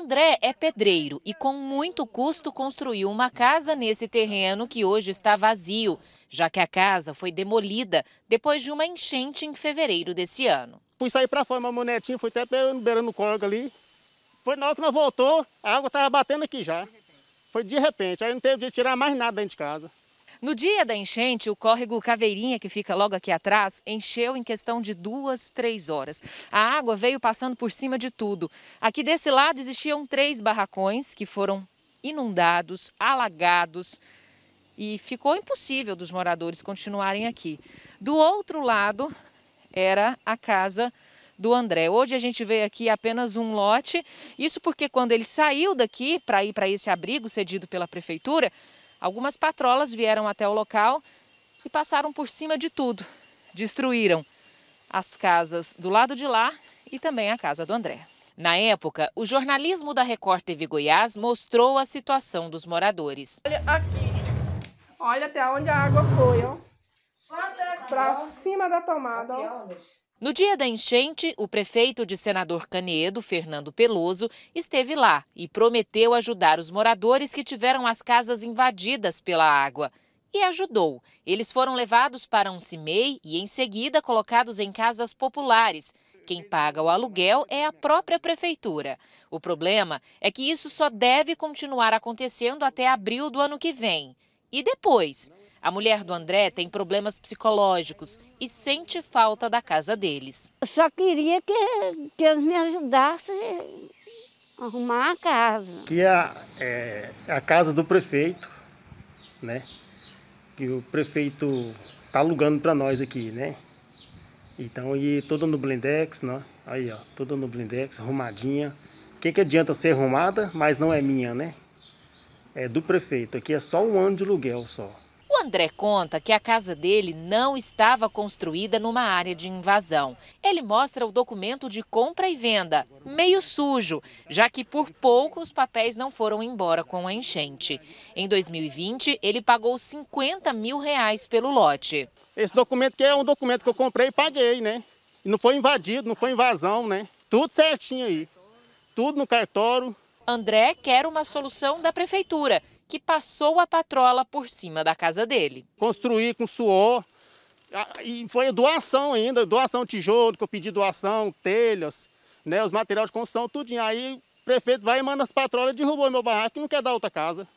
André é pedreiro e com muito custo construiu uma casa nesse terreno que hoje está vazio, já que a casa foi demolida depois de uma enchente em fevereiro desse ano. Fui sair para fora, uma monetinha, foi até beirando o corgo ali. Foi na hora que nós voltou, a água estava batendo aqui já. Foi de repente, aí não teve de tirar mais nada dentro de casa. No dia da enchente, o córrego Caveirinha, que fica logo aqui atrás, encheu em questão de duas, três horas. A água veio passando por cima de tudo. Aqui desse lado existiam três barracões que foram inundados, alagados e ficou impossível dos moradores continuarem aqui. Do outro lado era a casa do André. Hoje a gente vê aqui apenas um lote, isso porque quando ele saiu daqui para ir para esse abrigo cedido pela prefeitura, Algumas patrolas vieram até o local e passaram por cima de tudo. Destruíram as casas do lado de lá e também a casa do André. Na época, o jornalismo da Record TV Goiás mostrou a situação dos moradores. Olha aqui. Olha até onde a água foi, ó. para cima da tomada, ó. É no dia da enchente, o prefeito de Senador Canedo, Fernando Peloso, esteve lá e prometeu ajudar os moradores que tiveram as casas invadidas pela água. E ajudou. Eles foram levados para um CIMEI e, em seguida, colocados em casas populares. Quem paga o aluguel é a própria prefeitura. O problema é que isso só deve continuar acontecendo até abril do ano que vem. E depois? A mulher do André tem problemas psicológicos e sente falta da casa deles. Eu só queria que eles me ajudasse a arrumar a casa. Que a, é, a casa do prefeito, né? Que o prefeito está alugando para nós aqui, né? Então, e toda no blindex, né? Aí, ó, toda no blindex, arrumadinha. O que, que adianta ser arrumada, mas não é minha, né? é, do prefeito. Aqui é só um ano de aluguel só. O André conta que a casa dele não estava construída numa área de invasão. Ele mostra o documento de compra e venda, meio sujo, já que por pouco os papéis não foram embora com a enchente. Em 2020, ele pagou 50 mil reais pelo lote. Esse documento que é um documento que eu comprei e paguei, né? não foi invadido, não foi invasão, né? Tudo certinho aí. Tudo no cartório, André quer uma solução da prefeitura, que passou a patrola por cima da casa dele. Construir com suor, ah, e foi doação ainda, doação tijolo, que eu pedi doação, telhas, né, os materiais de construção, tudinho. Aí o prefeito vai e manda as patrolas, derrubou meu barraco e não quer dar outra casa.